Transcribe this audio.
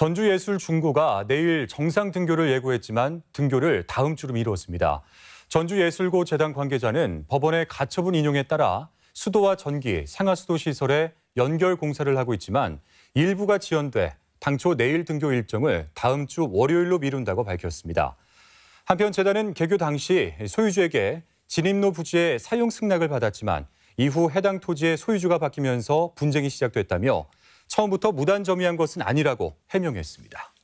전주예술중고가 내일 정상 등교를 예고했지만 등교를 다음 주로 미뤘습니다. 전주예술고 재단 관계자는 법원의 가처분 인용에 따라 수도와 전기, 상하수도 시설에 연결 공사를 하고 있지만 일부가 지연돼 당초 내일 등교 일정을 다음 주 월요일로 미룬다고 밝혔습니다. 한편 재단은 개교 당시 소유주에게 진입로 부지의 사용 승낙을 받았지만 이후 해당 토지의 소유주가 바뀌면서 분쟁이 시작됐다며 처음부터 무단점유한 것은 아니라고 해명했습니다.